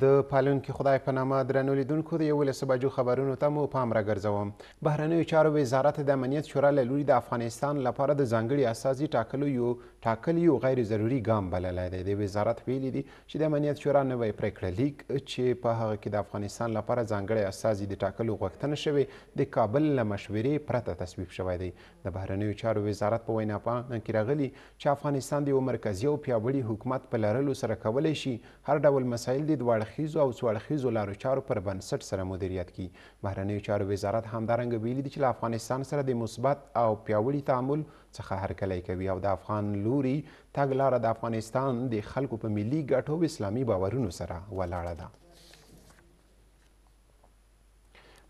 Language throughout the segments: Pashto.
د پالونکي خدای په نامه درنو لیدونکو د یولسو بجو خبرونو ته مو پام راګرځوم بهرنیو چارو وزارت د امنیت شورا له لوري د افغانستان لپاره د ځانګړي اساسي ټاکلو یو ټاکل یو غیر ضروري ګام بللی دی د وزارت ویلي دي چې د امنیت شورا نوی پریکړه لیک چې په هغه کې د افغانستان لپاره ځانګړی اساسي د ټاکلو غوښتنه شوې د کابل له مشورې پرته تصویب شوی دی د بهرنیو چارو وزارت په وینا په کې راغلي چې افغانستان د یو مرکزي او پیاوړي حکومت په لرلو سره کولی شي هر ډول مسایل د دوه اړخیزو او څو اړخیزو لارو چارو پر بنسټ سره مدیریت کړي بهرنیو چارو وزارت همدارنګه ویلي دي چې له افغانستان سره د مثبت او پیاوړي تعامل څخه هرکلی کوي او د افغان لوري تګلاره د افغانستان د خلکو په ملي ګټو اسلامي باورونو سره ولاړه ده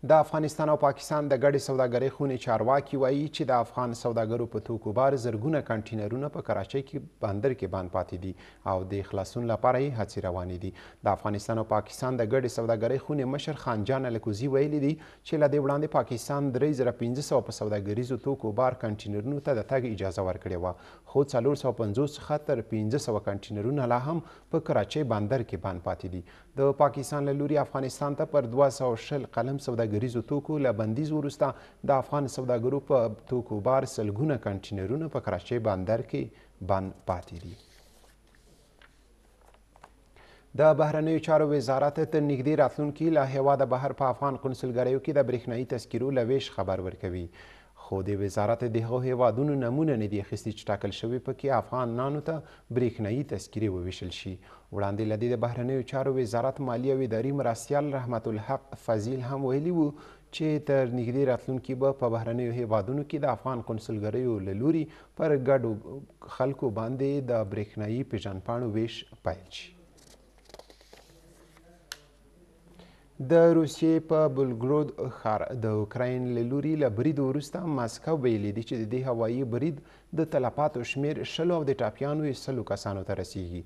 د افغانستان او پاکستان د ګډې سوداګرۍ خونې چارواکي وایي چې د افغان سوداګرو په توکو بار زرګونه کنټینرونه په کراچۍ کې بندر کې باندې پاتې دي او د خلاصون لپاره یې هڅې روانې دي د افغانستان او پاکستان د ګډې سوداګرۍ خونې مشر خانجان الکوزي ویلي دي چې له دې وړاندې پاکستان درې زره پنځه سوه په سوداګریزو توکو بار کنټینرونو ته د تګ اجازه ورکړې وه خو څلور سوه پنځوس څخه تر پنځه سوه کنټینرونه لا هم په کراچۍ بندر کې باندې پاتې دي د پاکستان له لوري افغانستان ته پر دوه سوه شل قلم سوداګري سوداګریزو توکو له بندیز وروسته د افغان سوداګرو په توکو بار سلګونه کنټینرونه په کراچۍ بندر کې بند پاتې دي د بهرنیو چارو وزارت تر نږدې راتلونکي له هېواده بهر په افغان قونسلګریو کې د برېښنایي تذکیرو له ویش خبر ورکوي خو د وزارت د هغو هیوادونو نمونه نه دي اخیستي چې ټاکل شوي پکې افغانانو ته برېښنایي تذکیرې وویشل شي وړاندې له دې د بهرنیو چارو وزارت مالی او اداري مرستیال رحمت الحق فضیل هم ویلي وو چې تر نږدې راتلونکي به په بهرنیو هیوادونو کې د افغان کنسولګریو له لوري پر ګډو خلکو باندې د برېښنایي پیژندپاڼو ویش پیل شي د روسیې په بلګرود ښار د اوکراین له لوري له بریدو وروسته ماسکو ویلي دي چې د دې هوایي برید د تلفاتو شمیر شلو او د ټاپیانو یې سلو کسانو ته رسیږي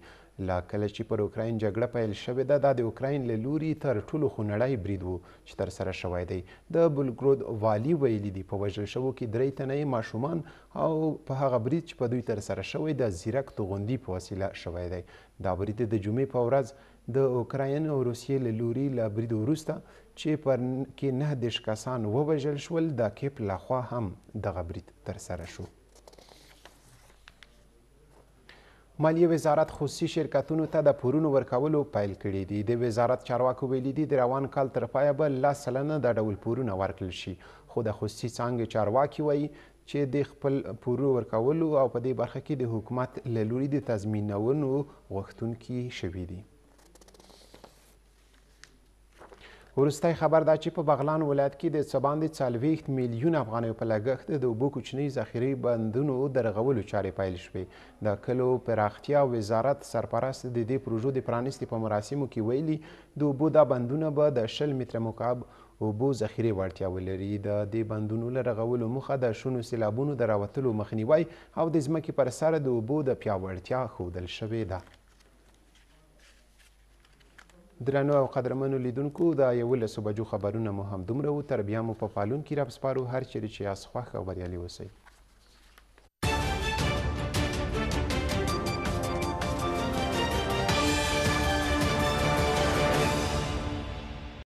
لا کله چې پر اوکراین جګړه پیل شوې ده دا د اوکراین له لوري تر ټولو خونړی برید و چې ترسره شوی دی د بلګرود والي ویلي دي په وژل شوو کې درې تنه ماشومان او په هغه برید چې په دوی ترسره شوی د زیرک توغندي په وسیله شوی دی دا برید د جمعې په ورځ د اوکراین او روسیې له لوري له برید وروسته چې پر کې نه دیش کسان ووژل شول د کیپ لخوا هم دغه برید ترسره شو مالیه وزارت خصوصي شرکتونو ته د پورونو ورکولو پیل کړی دی د وزارت چارواکو ویلي دي د روان کال تر پایه به لس سلنه دا ډول پورونه ورکړل شي خو د خصوصي څانګې چارواکي وایي چې د خپل پورو ورکولو او په دې برخه کې د حکومت له لوري د تضمینونو غوښتونکي شوي دي ورستی خبر دا چې په بغلان ولایت کې د څه باندې څلوېښت میلیونه افغانیو په لګښت د اوبو کوچنۍ ذخیرې بندونو د رغولو چارې پیل شوې د کلو پراختیا وزارت سرپرست د دې پروژو د پرانستې په مراسمو کې ویلي د اوبو دا بندونه به د شل متره مکعب اوبو ذخیرې وړتیا ولري د دې بندونو له رغولو موخه د شونو سیلابونو د راوتلو مخنیوی او د ځمکې پر سر د اوبو د پیاوړتیا ښودل شوې ده درنو او قدرمنو لیدونکو دا یولسو بجو خبرونه مو همدومره و تر بیا مو په پالون کې راپسپارو هر چیرې چې یاست خوښ او بریالي اوسئ